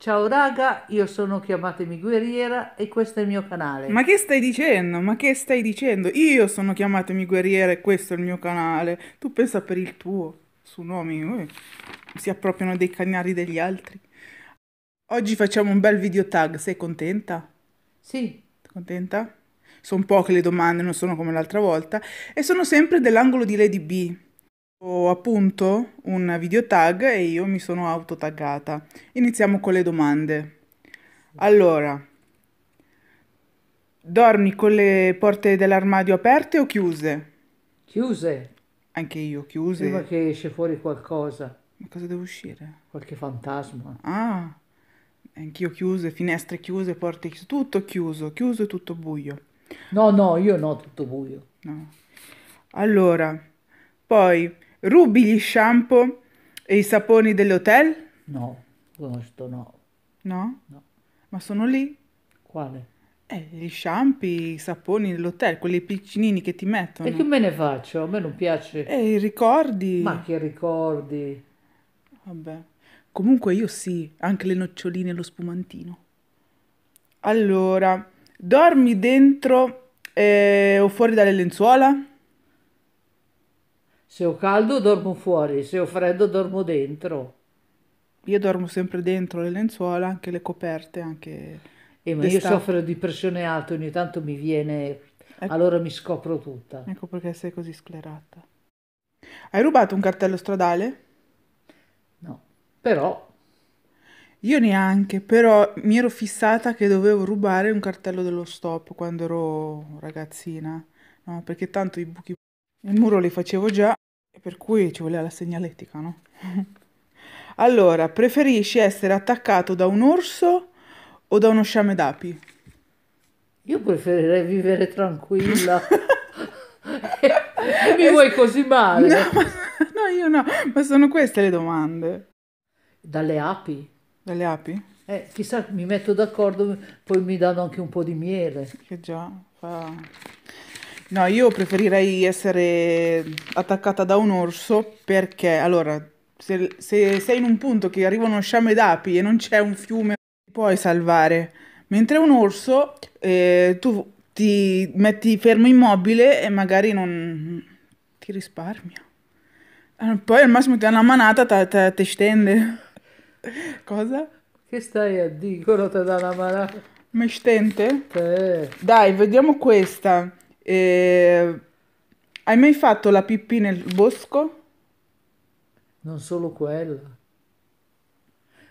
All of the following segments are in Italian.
Ciao raga, io sono Chiamatemi Guerriera e questo è il mio canale. Ma che stai dicendo? Ma che stai dicendo? Io sono Chiamatemi Guerriera e questo è il mio canale. Tu pensa per il tuo, su nomi, eh, si appropriano dei cagnari degli altri. Oggi facciamo un bel video tag, sei contenta? Sì. Contenta? Sono poche le domande, non sono come l'altra volta, e sono sempre dell'angolo di Lady B. Ho appunto un video tag e io mi sono autotaggata. Iniziamo con le domande. Allora, dormi con le porte dell'armadio aperte o chiuse? Chiuse. Anche io chiuse. Prima che esce fuori qualcosa. Ma cosa devo uscire? Qualche fantasma. Ah, anch'io chiuse, finestre chiuse, porte chiuse, tutto chiuso, chiuso e tutto buio. No, no, io no, tutto buio. No. Allora, poi Rubi gli shampoo e i saponi dell'hotel? No, questo no. No? No. Ma sono lì? Quale? Eh, gli shampoo, i saponi dell'hotel, quelli piccinini che ti mettono. E che me ne faccio? A me non piace. E eh, i ricordi. Ma che ricordi? Vabbè. Comunque io sì, anche le noccioline e lo spumantino. Allora, dormi dentro eh, o fuori dalle lenzuola? Se ho caldo dormo fuori, se ho freddo dormo dentro. Io dormo sempre dentro le lenzuola, anche le coperte, anche... Eh, ma io soffro di pressione alta, ogni tanto mi viene... Ecco. Allora mi scopro tutta. Ecco perché sei così sclerata. Hai rubato un cartello stradale? No, però... Io neanche, però mi ero fissata che dovevo rubare un cartello dello stop quando ero ragazzina, no? Perché tanto i buchi il muro li facevo già, per cui ci voleva la segnaletica, no? allora, preferisci essere attaccato da un orso o da uno sciame d'api? Io preferirei vivere tranquilla. e mi vuoi così male? No, no, io no, ma sono queste le domande. Dalle api? Dalle api? Eh, chissà, mi metto d'accordo, poi mi danno anche un po' di miele. Che già fa... No, io preferirei essere attaccata da un orso perché, allora, se, se sei in un punto che arrivano sciame d'api e non c'è un fiume, puoi salvare. Mentre un orso, eh, tu ti metti fermo immobile e magari non ti risparmia. Ah, poi al massimo ti ha una manata, te, te, stende. Cosa? Che stai a dire? Quello ti dà una manata. Mi stende? Dai, vediamo questa. E... Hai mai fatto la pipì nel bosco? Non solo quella.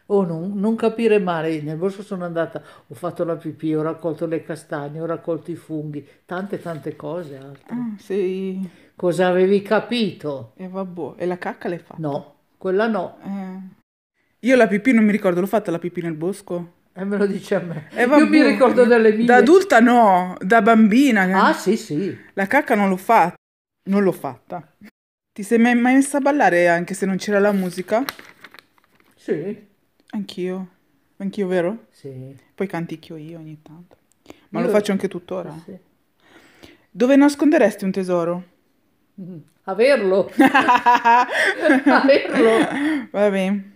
Oh, non, non capire male, nel bosco sono andata, ho fatto la pipì, ho raccolto le castagne, ho raccolto i funghi, tante tante cose altre. Ah, sì. Cosa avevi capito? E vabbè, e la cacca l'hai fatta? No, quella no. Eh. Io la pipì non mi ricordo, l'ho fatta la pipì nel bosco? E eh, me lo dice a me. Eh, Io mi ricordo delle mie. Da adulta no, da bambina. Ah, sì, sì. La cacca non l'ho fatta. Non l'ho fatta. Ti sei mai messa a ballare anche se non c'era la musica? Sì. Anch'io. Anch'io, vero? Sì. Poi canticchio io ogni tanto. Ma io lo faccio anche tuttora. Sì. Dove nasconderesti un tesoro? Mm. Averlo. Averlo. Va bene.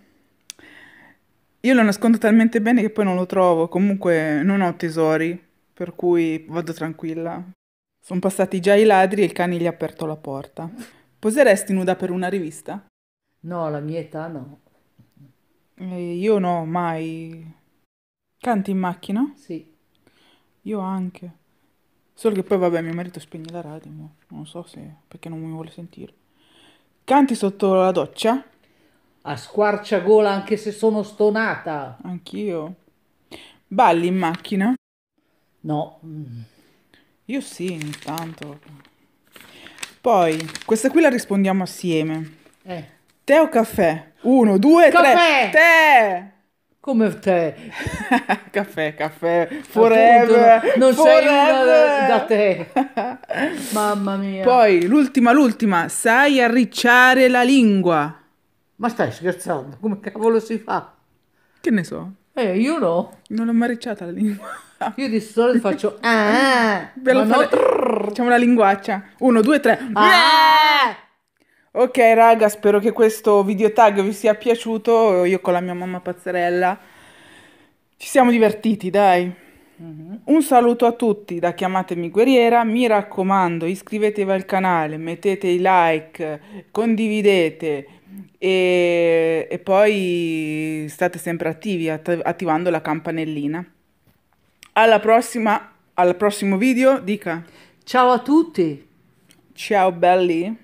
Io lo nascondo talmente bene che poi non lo trovo, comunque non ho tesori, per cui vado tranquilla. Sono passati già i ladri e il cane gli ha aperto la porta. Poseresti nuda per una rivista? No, la mia età no. E io no, mai. Canti in macchina? Sì. Io anche. Solo che poi, vabbè, mio marito spegne la radio, non so se... perché non mi vuole sentire. Canti sotto la doccia? a squarciagola anche se sono stonata. Anch'io. Balli in macchina? No. Io sì, intanto. Poi, questa qui la rispondiamo assieme. Eh. Tè o caffè? Uno, due, caffè! tre. Tè! Come te? caffè, caffè, forever, Appunto, non forever. sei da te. Mamma mia. Poi, l'ultima, l'ultima. Sai arricciare la lingua? Ma stai scherzando? Come cavolo si fa? Che ne so? Eh, io no. Non l'ho maricciata la lingua. Io di solito faccio ah, eh. Bello fare... Facciamo la linguaccia. Uno, due, tre. Ah! Eh! Ok raga, spero che questo video tag vi sia piaciuto. Io con la mia mamma pazzerella ci siamo divertiti, dai. Mhm. Un saluto a tutti da Chiamatemi Guerriera, mi raccomando iscrivetevi al canale, mettete i like, condividete, e, poi state sempre attivi att- attivando la campanellina. Alla prossima, al prossimo video, dica. Ciao a tutti. Ciao belli.